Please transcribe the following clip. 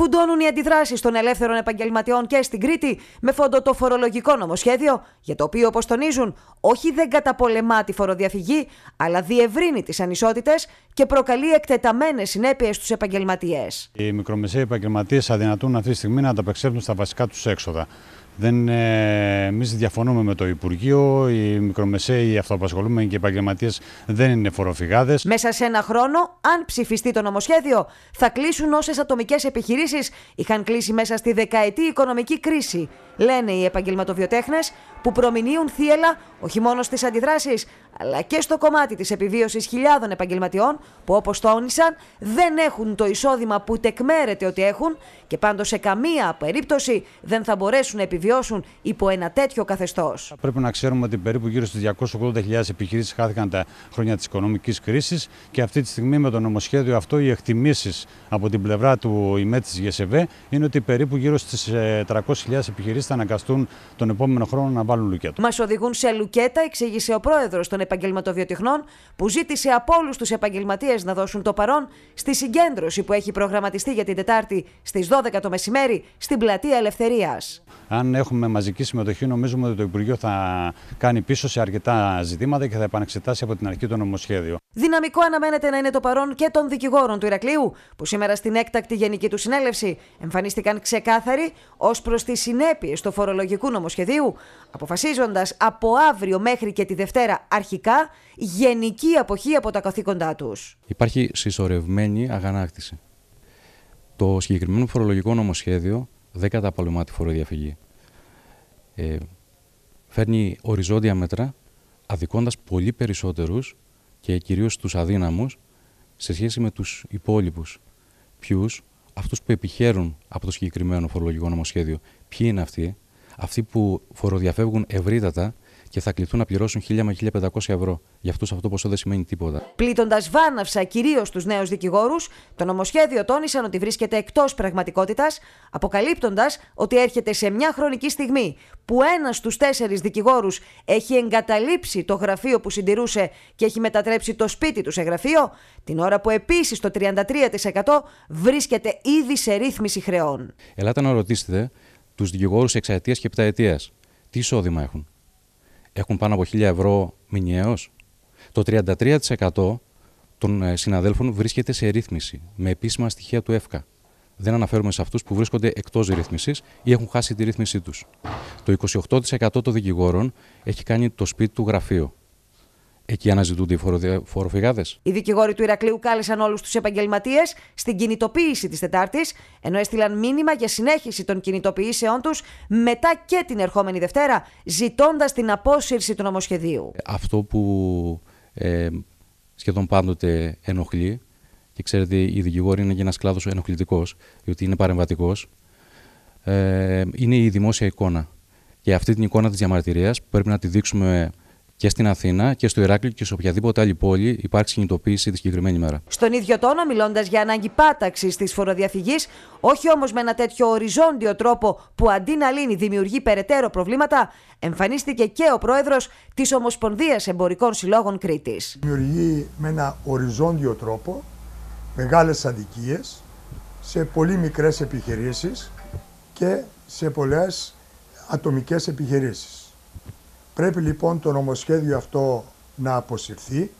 φουντώνουν οι αντιδράσεις των ελεύθερων επαγγελματιών και στην Κρήτη με φόντο το φορολογικό νομοσχέδιο, για το οποίο, όπως τονίζουν, όχι δεν καταπολεμά τη φοροδιαφυγή, αλλά διευρύνει τις ανισότητες και προκαλεί εκτεταμένες συνέπειες στους επαγγελματίες. Οι μικρομεσαίοι επαγγελματίες αδυνατούν αυτή τη στιγμή να ανταπεξέλθουν στα βασικά τους έξοδα. Δεν, ε, Εμείς διαφωνούμε με το Υπουργείο. Οι μικρομεσαίοι, αυτοαπασχολούμενοι και οι επαγγελματίες δεν είναι φοροφυγάδες. Μέσα σε ένα χρόνο, αν ψηφιστεί το νομοσχέδιο, θα κλείσουν όσες ατομικές επιχειρήσεις είχαν κλείσει μέσα στη δεκαετή οικονομική κρίση. Λένε οι επαγγελματοβιοτέχνες, που προμηνύουν θύελα όχι μόνο στις αντιδράσεις, αλλά και στο κομμάτι της επιβίωσης χιλιάδων επαγγελματιών που όπως τόνισαν δεν έχουν το εισόδημα που τεκμέρεται ότι έχουν και πάντως σε καμία περίπτωση δεν θα μπορέσουν να επιβιώσουν υπό ένα τέτοιο καθεστώς. Πρέπει να ξέρουμε ότι περίπου γύρω στις 280.000 επιχειρήσεις χάθηκαν τα χρόνια της οικονομικής κρίσης και αυτή τη στιγμή με το νομοσχέδιο αυτό οι εκτιμήσεις από την πλευρά του ΙΜΕ της ΓΕΣΕΒΕ είναι ότι περίπου γύρω στις 300.000 ε, επιχειρήσεις θα αναγκαστούν τον επόμενο χρόνο να βάλουν λουκέτο. Μας οδηγούν σε λουκέτα, εξήγησε ο πρόεδρος των επαγγελματοβιοτεχνών που ζήτησε από όλους τους επαγγελματίες να δώσουν το παρόν στη συγκέντρωση που έχει προγραμματιστεί για την Τετάρτη στις 12 το μεσημέρι στην Πλατεία Ελευθερίας. Αν έχουμε μαζική συμμετοχή, νομίζουμε ότι το Υπουργείο θα κάνει πίσω σε αρκετά ζητήματα και θα επανεξετάσει από την αρχή το νομοσχέδιο. Δυναμικό αναμένεται να είναι το παρόν και των δικηγόρων του Ηρακλείου, που σήμερα στην έκτακτη γενική του συνέλευση εμφανίστηκαν ξεκάθαροι ως προς τις συνέπειες του φορολογικού νομοσχεδίου, αποφασίζοντας από αύριο μέχρι και τη Δευτέρα αρχικά γενική αποχή από τα καθήκοντά τους. Υπάρχει συσσωρευμένη αγανάκτηση. Το συγκεκριμένο φορολογικό νομοσχέδιο δεν καταπολεμά τη φοροδιαφυγή. Ε, φέρνει οριζόντια μέτρα, αδικώντας πολύ περισσότερους και κυρίως τους αδύναμους σε σχέση με τους υπόλοιπους. Ποιους, αυτούς που επιχαίρουν από το συγκεκριμένο φορολογικό νομοσχέδιο. Ποιοι είναι αυτοί, αυτοί που φοροδιαφεύγουν ευρύτατα και θα κληθούν να πληρώσουν 1.000 με 1.500 ευρώ. Για αυτούς αυτό ποσό δεν σημαίνει τίποτα. Πλήττοντας βάναυσα κυρίως τους νέους δικηγόρους, το νομοσχέδιο τόνισαν ότι βρίσκεται εκτός πραγματικότητας, αποκαλύπτοντας ότι έρχεται σε μια χρονική στιγμή που ένας στους τέσσερις δικηγόρους έχει εγκαταλείψει το γραφείο που συντηρούσε και έχει μετατρέψει το σπίτι του σε γραφείο, την ώρα που επίσης το 33% βρίσκεται ήδη σε ρύθμιση χρεών. Ελάτε να ρωτήσετε τους δικηγόρους εξαετία και επταετίας τι εισόδημα έχουν έχουν πάνω από 1.000 ευρώ μηνιαίως. Το 33% των ε, συναδέλφων βρίσκεται σε ρύθμιση με επίσημα στοιχεία του ΕΦΚΑ. Δεν αναφέρουμε σε αυτούς που βρίσκονται εκτός ρύθμισης ή έχουν χάσει τη ρύθμισή τους. Το 28% των δικηγόρων έχει κάνει το σπίτι του γραφείου. Εκεί αναζητούνται οι φοροφυγάδες. Οι δικηγόροι του Ηρακλείου κάλεσαν όλους τους επαγγελματίες στην κινητοποίηση της Τετάρτης, ενώ έστειλαν μήνυμα για συνέχιση των κινητοποιήσεών τους μετά και την ερχόμενη Δευτέρα, ζητώντας την απόσυρση του νομοσχεδίου. Ε, αυτό που ε, σχεδόν πάντοτε ενοχλεί, και ξέρετε, οι δικηγόροι είναι και ένας κλάδος ενοχλητικός, διότι είναι παρεμβατικός, ε, είναι η δημόσια εικόνα. Και αυτή την εικόνα της διαμαρτυρίας πρέπει να τη δείξουμε και στην Αθήνα και στο Ηράκλειο και σε οποιαδήποτε άλλη πόλη υπάρξει κινητοποίηση τη συγκεκριμένη μέρα. Στον ίδιο τόνο, μιλώντας για ανάγκη πάταξης της φοροδιαφυγής, όχι όμως με ένα τέτοιο οριζόντιο τρόπο που αντί να λύνει δημιουργεί περαιτέρω προβλήματα, εμφανίστηκε και ο πρόεδρος της Ομοσπονδίας Εμπορικών Συλλόγων Κρήτης. Δημιουργεί με ένα οριζόντιο τρόπο μεγάλες αδικίες σε πολύ μικρές επιχειρήσεις και σε πολλές ατομικές επιχειρήσεις. Πρέπει λοιπόν το νομοσχέδιο αυτό να αποσυρθεί